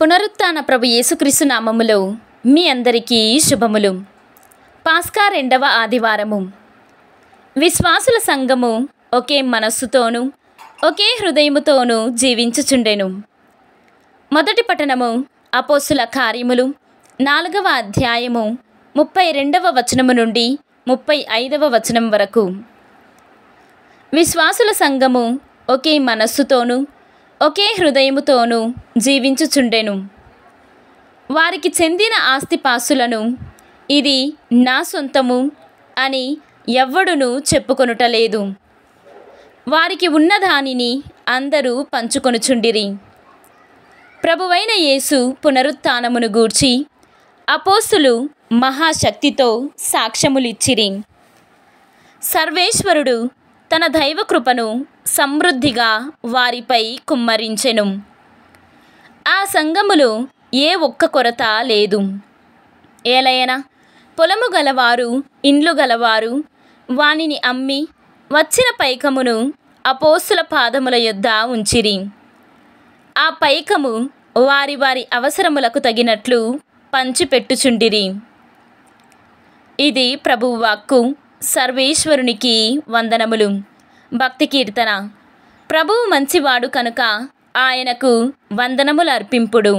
పునరుత్న ప్రభు యేసుక్రీస్తు నామములో మీ అందరికీ శుభములు పాస్కా రెండవ ఆదివారము విశ్వాసుల సంఘము ఒకే మనస్సుతోనూ ఒకే హృదయముతోనూ జీవించుచుండెను మొదటి పట్టణము అపోసుల కార్యములు నాలుగవ అధ్యాయము ముప్పై రెండవ వచనము నుండి ముప్పై ఐదవ వచనం వరకు విశ్వాసుల సంఘము ఒకే మనస్సుతోనూ ఒకే హృదయముతోనూ జీవించుచుండెను వారికి చెందిన ఆస్తిపాస్తులను ఇది నా సొంతము అని ఎవ్వడునూ చెప్పుకొనుటలేదు వారికి ఉన్న దానిని అందరూ పంచుకొనుచుండిరి ప్రభువైన యేసు పునరుత్నమును గూర్చి అపోస్తులు మహాశక్తితో సాక్ష్యములిచ్చిరి సర్వేశ్వరుడు తన దైవ కృపను సమృద్ధిగా వారిపై కుమ్మరించెను ఆ సంఘములో ఏ ఒక్క కొరత లేదు ఏలయనా పొలము గలవారు ఇండ్లు గలవారు వానిని అమ్మి వచ్చిన పైకమును అపోస్సుల పాదముల యొద్ద ఉంచిరి ఆ పైకము వారి వారి అవసరములకు తగినట్లు పంచిపెట్టుచుండిరి ఇది ప్రభువాక్కు సర్వేశ్వరునికి వందనములు భక్తి కీర్తన ప్రభువు మంచివాడు కనుక ఆయనకు వందనములు అర్పింపుడు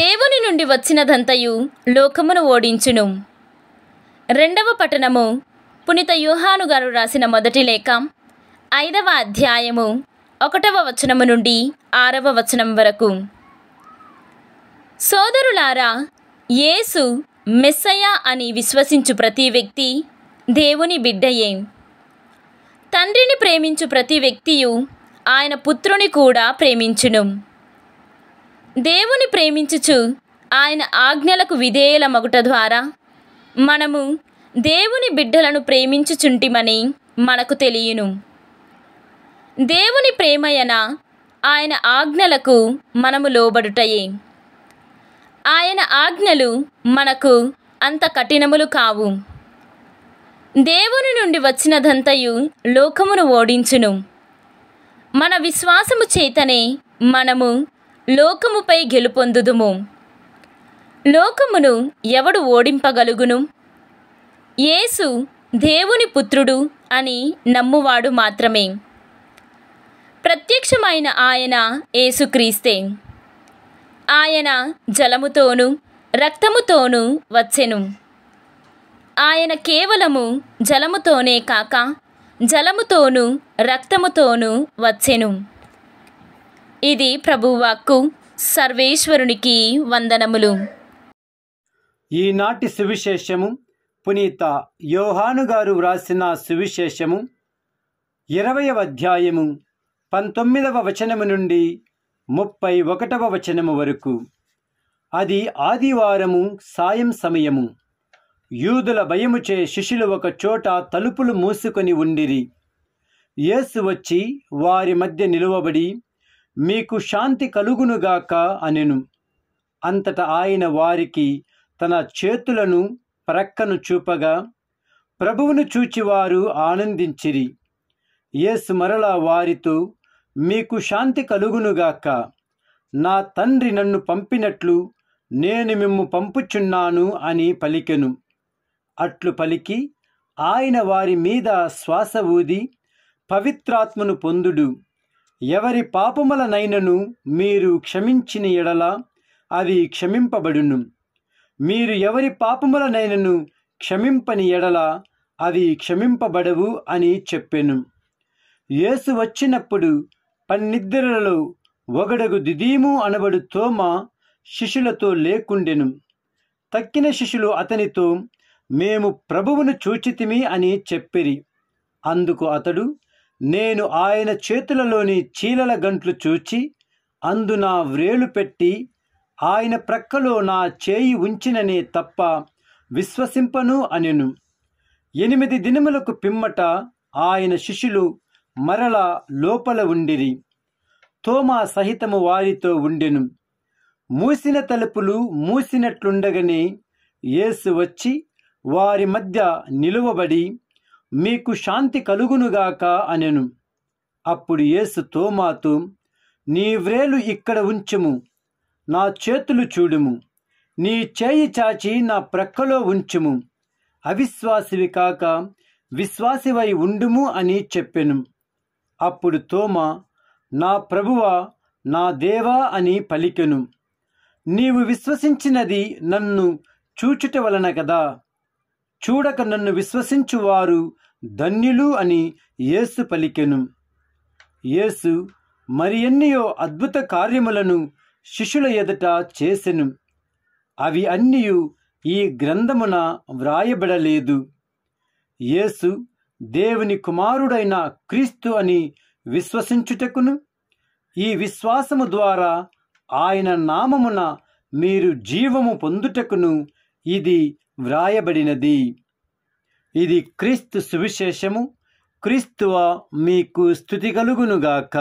దేవుని నుండి వచ్చినదంతయు లోకమును ఓడించును రెండవ పట్టణము పునిత యూహాను గారు రాసిన మొదటి లేఖ ఐదవ అధ్యాయము ఒకటవ వచనము నుండి ఆరవ వచనం వరకు సోదరులారా యేసు మెస్సయ అని విశ్వసించు ప్రతి వ్యక్తి దేవుని బిడ్డయే తండ్రిని ప్రేమించు ప్రతి వ్యక్తియు ఆయన పుత్రుని కూడా ప్రేమించును దేవుని ప్రేమించుచు ఆయన ఆజ్ఞలకు విధేయుల మగుట ద్వారా మనము దేవుని బిడ్డలను ప్రేమించుచుంటిమని మనకు తెలియను దేవుని ప్రేమయన ఆయన ఆజ్ఞలకు మనము లోబడుటయే ఆయన ఆజ్ఞలు మనకు అంత కఠినములు కావు దేవుని నుండి వచ్చినదంతయు లోకమును ఓడించును మన విశ్వాసము చేతనే మనము లోకముపై గెలుపొందుదుము లోకమును ఎవడు ఓడింపగలుగును యేసు దేవుని పుత్రుడు అని నమ్మువాడు మాత్రమే ప్రత్యక్షమైన ఆయన యేసుక్రీస్తే ఆయన జలముతోనూ రక్తముతోనూ వచ్చెను ఆయన కేవలము జలముతోనే కాక జలముతోనూ రక్తముతోనూ వచ్చెను ఇది ప్రభువాక్కు సర్వేశ్వరునికి వందనములు ఈనాటి సువిశేషము పునీత యోహాను గారు వ్రాసిన సువిశేషము ఇరవయ అధ్యాయము పంతొమ్మిదవ వచనము నుండి ముప్పై ఒకటవ వచనము వరకు అది ఆదివారము సాయం సమయము యూదుల భయముచే శిష్యులు ఒక చోట తలుపులు మూసుకొని ఉండిరి యేసు వచ్చి వారి మధ్య నిలువబడి మీకు శాంతి కలుగునుగాక అనెను అంతటా ఆయన వారికి తన చేతులను ప్రక్కను చూపగా ప్రభువును చూచి వారు ఆనందించిరి యేసు మరలా వారితో మీకు శాంతి కలుగునుగాక నా తండ్రి నన్ను పంపినట్లు నేను మిమ్ము పంపుచున్నాను అని పలికెను అట్లు పలికి ఆయన వారి మీద శ్వాస ఊది పవిత్రాత్మను పొందుడు ఎవరి పాపములనైనను మీరు క్షమించిన ఎడల అవి క్షమింపబడును మీరు ఎవరి పాపములనైనను క్షమింపని ఎడల అవి క్షమింపబడవు అని చెప్పెను యేసు వచ్చినప్పుడు పన్నిద్దరలో ఒకడగు దిదీము అనబడు తోమ శిష్యులతో లేకుండెను తక్కిన శిష్యులు అతనితో మేము ప్రభువును చూచితిమి అని చెప్పిరి అందుకు అతడు నేను ఆయన చేతులలోని చీలల గంట్లు చూచి అందు నా వ్రేలు పెట్టి ఆయన ప్రక్కలో నా చేయి ఉంచిననే తప్ప విశ్వసింపను అనెను ఎనిమిది దినములకు పిమ్మట ఆయన శిష్యులు మరల లోపల ఉండిరి తోమా సహితము వారితో ఉండెను మూసిన తలుపులు మూసినట్లుండగానే యేసు వచ్చి వారి మధ్య నిలువబడి మీకు శాంతి కలుగునుగాక అనెను అప్పుడు యేసు తోమాతో నీ వ్రేలు ఇక్కడ ఉంచుము నా చేతులు చూడుము నీ చేయి చాచి నా ప్రక్కలో ఉంచుము అవిశ్వాసివి కాక విశ్వాసివై ఉండుము అని చెప్పెను అప్పుడు తోమా నా ప్రభువ నా దేవా అని పలికెను నీవు విశ్వసించినది నన్ను చూచుట వలన కదా చూడక నన్ను విశ్వసించువారు ధన్యులు అని యేసు పలికెను యేసు మరి ఎన్నయో అద్భుత కార్యములను శిష్యుల ఎదుట చేసెను అవి అన్నీ ఈ గ్రంథమున వ్రాయబడలేదు యేసు దేవుని కుమారుడైన క్రీస్తు అని విశ్వసించుటకును ఈ విశ్వాసము ద్వారా ఆయన నామమున మీరు జీవము పొందుటకును ఇది వ్రాయబడినది ఇది క్రీస్తు సువిశేషము క్రీస్తువ మీకు స్థుతి కలుగునుగాక